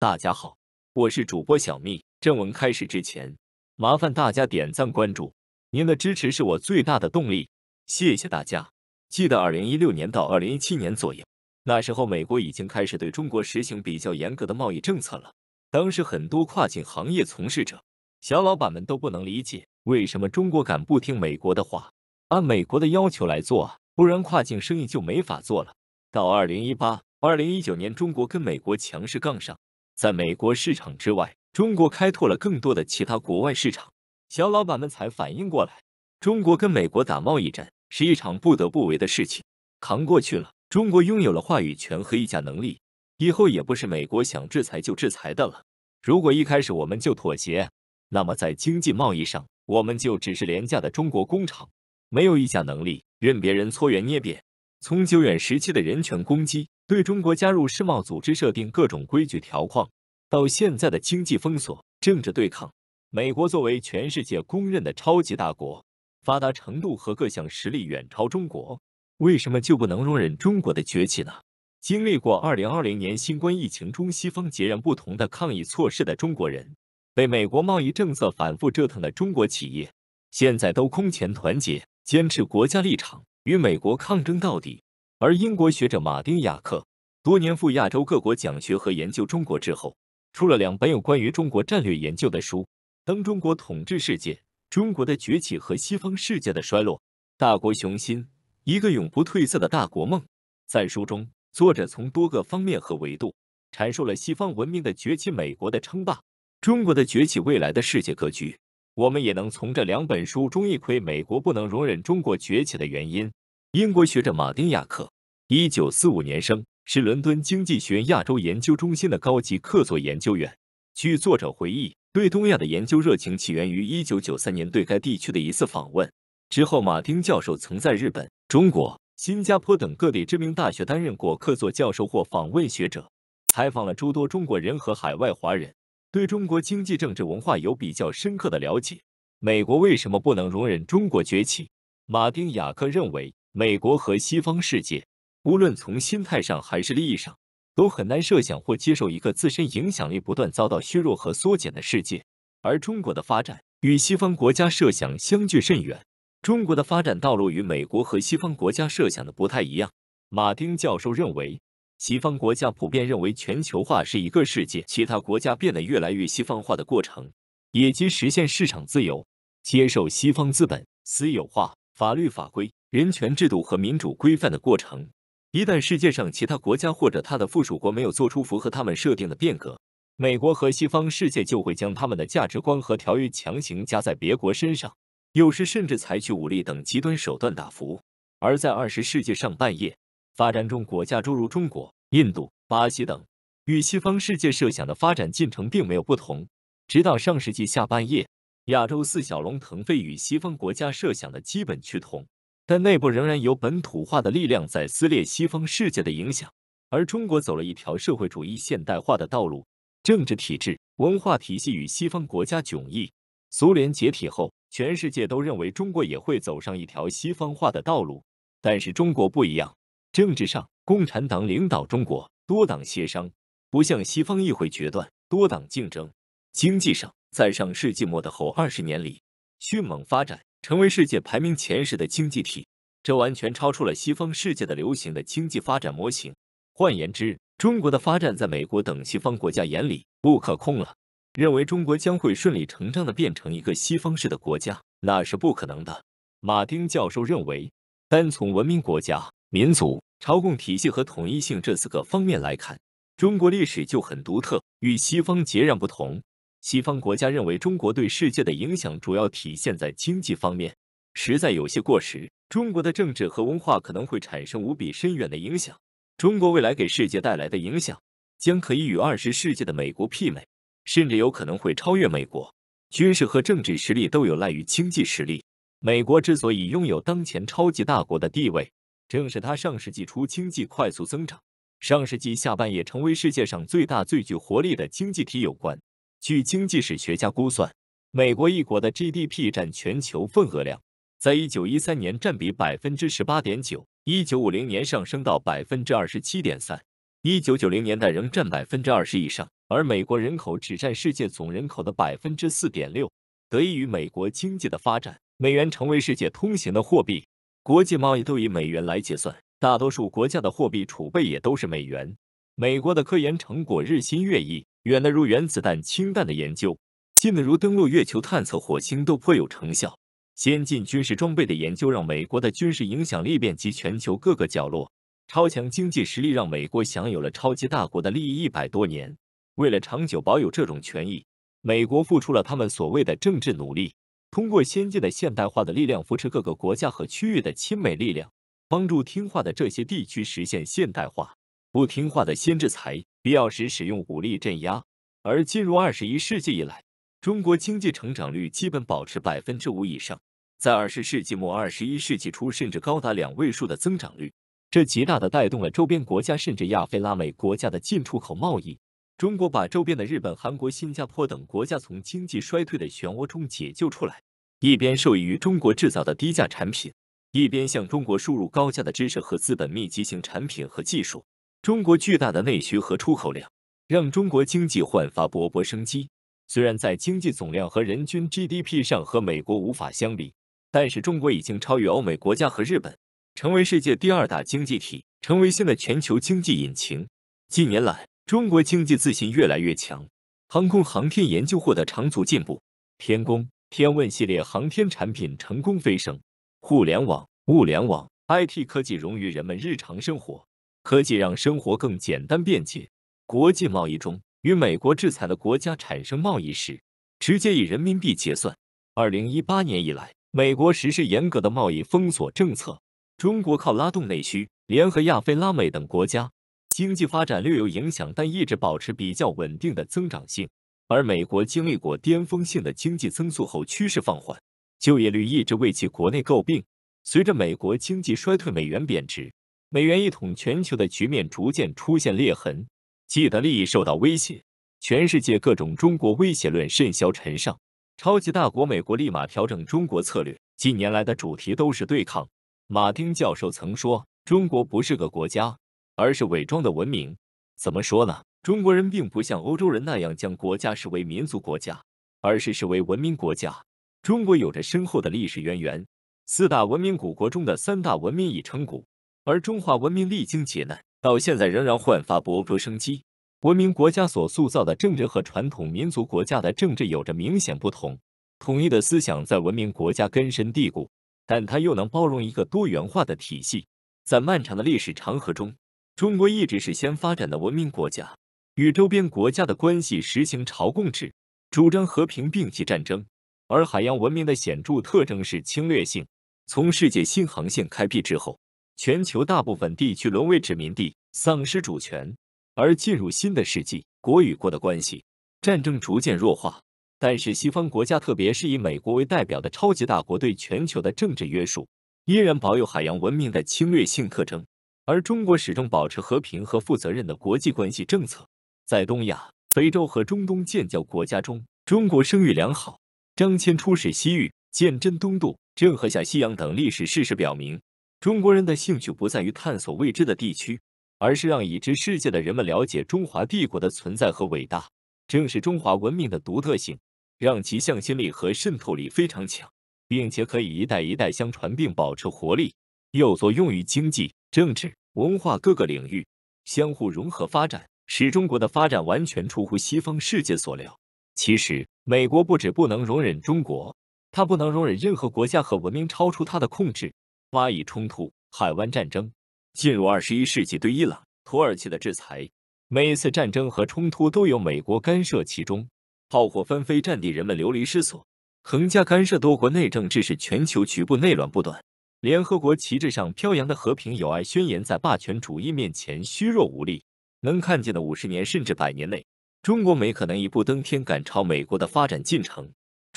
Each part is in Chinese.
大家好，我是主播小蜜。正文开始之前，麻烦大家点赞关注，您的支持是我最大的动力。谢谢大家！记得二零一六年到二零一七年左右，那时候美国已经开始对中国实行比较严格的贸易政策了。当时很多跨境行业从事者、小老板们都不能理解，为什么中国敢不听美国的话，按美国的要求来做啊？不然跨境生意就没法做了。到二零一八、二零一九年，中国跟美国强势杠上。在美国市场之外，中国开拓了更多的其他国外市场。小老板们才反应过来，中国跟美国打贸易战是一场不得不为的事情。扛过去了，中国拥有了话语权和议价能力，以后也不是美国想制裁就制裁的了。如果一开始我们就妥协，那么在经济贸易上，我们就只是廉价的中国工厂，没有议价能力，任别人搓圆捏扁。从久远时期的人权攻击。对中国加入世贸组织设定各种规矩条框，到现在的经济封锁、政治对抗，美国作为全世界公认的超级大国，发达程度和各项实力远超中国，为什么就不能容忍中国的崛起呢？经历过二零二零年新冠疫情中西方截然不同的抗疫措施的中国人，被美国贸易政策反复折腾的中国企业，现在都空前团结，坚持国家立场，与美国抗争到底。而英国学者马丁·雅克，多年赴亚洲各国讲学和研究中国之后，出了两本有关于中国战略研究的书，《当中国统治世界》《中国的崛起和西方世界的衰落》《大国雄心：一个永不褪色的大国梦》。在书中，作者从多个方面和维度，阐述了西方文明的崛起、美国的称霸、中国的崛起、未来的世界格局。我们也能从这两本书中一窥美国不能容忍中国崛起的原因。英国学者马丁·雅克，一九四五年生，是伦敦经济学院亚洲研究中心的高级客座研究员。据作者回忆，对东亚的研究热情起源于一九九三年对该地区的一次访问。之后，马丁教授曾在日本、中国、新加坡等各地知名大学担任过客座教授或访问学者，采访了诸多中国人和海外华人，对中国经济、政治、文化有比较深刻的了解。美国为什么不能容忍中国崛起？马丁·雅克认为。美国和西方世界，无论从心态上还是利益上，都很难设想或接受一个自身影响力不断遭到削弱和缩减的世界。而中国的发展与西方国家设想相距甚远，中国的发展道路与美国和西方国家设想的不太一样。马丁教授认为，西方国家普遍认为全球化是一个世界，其他国家变得越来越西方化的过程，以及实现市场自由、接受西方资本、私有化、法律法规。人权制度和民主规范的过程，一旦世界上其他国家或者它的附属国没有做出符合他们设定的变革，美国和西方世界就会将他们的价值观和条约强行加在别国身上，有时甚至采取武力等极端手段打服。而在二十世纪上半叶，发展中国家诸如中国、印度、巴西等，与西方世界设想的发展进程并没有不同。直到上世纪下半叶，亚洲四小龙腾飞与西方国家设想的基本趋同。但内部仍然有本土化的力量在撕裂西方世界的影响，而中国走了一条社会主义现代化的道路，政治体制、文化体系与西方国家迥异。苏联解体后，全世界都认为中国也会走上一条西方化的道路，但是中国不一样。政治上，共产党领导中国，多党协商，不向西方议会决断，多党竞争；经济上，在上世纪末的后二十年里，迅猛发展。成为世界排名前十的经济体，这完全超出了西方世界的流行的经济发展模型。换言之，中国的发展在美国等西方国家眼里不可控了，认为中国将会顺理成章的变成一个西方式的国家，那是不可能的。马丁教授认为，单从文明、国家、民族、朝贡体系和统一性这四个方面来看，中国历史就很独特，与西方截然不同。西方国家认为，中国对世界的影响主要体现在经济方面，实在有些过时。中国的政治和文化可能会产生无比深远的影响。中国未来给世界带来的影响，将可以与二十世纪的美国媲美，甚至有可能会超越美国。军事和政治实力都有赖于经济实力。美国之所以拥有当前超级大国的地位，正是它上世纪初经济快速增长，上世纪下半叶成为世界上最大最具活力的经济体有关。据经济史学家估算，美国一国的 GDP 占全球份额量，在一九一三年占比百分之十八点九，一九五零年上升到百分之二十七点三，一九九零年代仍占百分之二十以上。而美国人口只占世界总人口的百分之四点六。得益于美国经济的发展，美元成为世界通行的货币，国际贸易都以美元来结算，大多数国家的货币储备也都是美元。美国的科研成果日新月异。远的如原子弹、氢弹的研究，近的如登陆月球、探测火星都颇有成效。先进军事装备的研究让美国的军事影响力遍及全球各个角落。超强经济实力让美国享有了超级大国的利益一百多年。为了长久保有这种权益，美国付出了他们所谓的政治努力，通过先进的现代化的力量扶持各个国家和区域的亲美力量，帮助听话的这些地区实现现代化；不听话的先制裁。必要时使用武力镇压。而进入二十一世纪以来，中国经济成长率基本保持百分之五以上，在二十世纪末、二十一世纪初，甚至高达两位数的增长率，这极大的带动了周边国家甚至亚非拉美国家的进出口贸易。中国把周边的日本、韩国、新加坡等国家从经济衰退的漩涡中解救出来，一边受益于中国制造的低价产品，一边向中国输入高价的知识和资本密集型产品和技术。中国巨大的内需和出口量，让中国经济焕发勃勃生机。虽然在经济总量和人均 GDP 上和美国无法相比，但是中国已经超越欧美国家和日本，成为世界第二大经济体，成为新的全球经济引擎。近年来，中国经济自信越来越强，航空航天研究获得长足进步，天宫、天问系列航天产品成功飞升，互联网、物联网、IT 科技融于人们日常生活。科技让生活更简单便捷。国际贸易中与美国制裁的国家产生贸易时，直接以人民币结算。二零一八年以来，美国实施严格的贸易封锁政策，中国靠拉动内需，联合亚非拉美等国家，经济发展略有影响，但一直保持比较稳定的增长性。而美国经历过巅峰性的经济增速后，趋势放缓，就业率一直为其国内诟病。随着美国经济衰退，美元贬值。美元一统全球的局面逐渐出现裂痕，既得利益受到威胁，全世界各种中国威胁论甚嚣尘上。超级大国美国立马调整中国策略，近年来的主题都是对抗。马丁教授曾说：“中国不是个国家，而是伪装的文明。”怎么说呢？中国人并不像欧洲人那样将国家视为民族国家，而是视为文明国家。中国有着深厚的历史渊源，四大文明古国中的三大文明已成古。而中华文明历经劫难，到现在仍然焕发勃勃生机。文明国家所塑造的政治和传统民族国家的政治有着明显不同。统一的思想在文明国家根深蒂固，但它又能包容一个多元化的体系。在漫长的历史长河中，中国一直是先发展的文明国家，与周边国家的关系实行朝贡制，主张和平并弃战争。而海洋文明的显著特征是侵略性。从世界新航线开辟之后。全球大部分地区沦为殖民地，丧失主权，而进入新的世纪。国与国的关系，战争逐渐弱化。但是，西方国家，特别是以美国为代表的超级大国，对全球的政治约束，依然保有海洋文明的侵略性特征。而中国始终保持和平和负责任的国际关系政策。在东亚、非洲和中东建交国家中，中国声誉良好。张骞出使西域、鉴真东渡、郑和下西洋等历史事实表明。中国人的兴趣不在于探索未知的地区，而是让已知世界的人们了解中华帝国的存在和伟大。正是中华文明的独特性，让其向心力和渗透力非常强，并且可以一代一代相传并保持活力。又作用于经济、政治、文化各个领域，相互融合发展，使中国的发展完全出乎西方世界所料。其实，美国不止不能容忍中国，它不能容忍任何国家和文明超出它的控制。巴以冲突、海湾战争，进入二十一世纪对伊朗、土耳其的制裁，每一次战争和冲突都有美国干涉其中，炮火纷飞，战地人们流离失所，横加干涉多国内政，致使全球局部内乱不断。联合国旗帜上飘扬的和平友爱宣言，在霸权主义面前虚弱无力。能看见的五十年甚至百年内，中国没可能一步登天赶超美国的发展进程。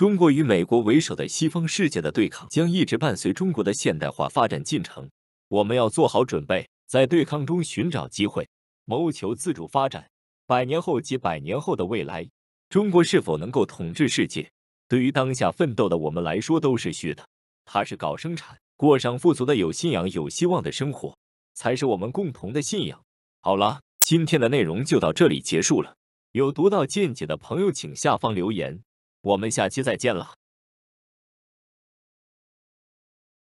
中国与美国为首的西方世界的对抗将一直伴随中国的现代化发展进程。我们要做好准备，在对抗中寻找机会，谋求自主发展。百年后及百年后的未来，中国是否能够统治世界，对于当下奋斗的我们来说都是虚的。它是搞生产，过上富足的、有信仰、有希望的生活，才是我们共同的信仰。好了，今天的内容就到这里结束了。有独到见解的朋友，请下方留言。我们下期再见了。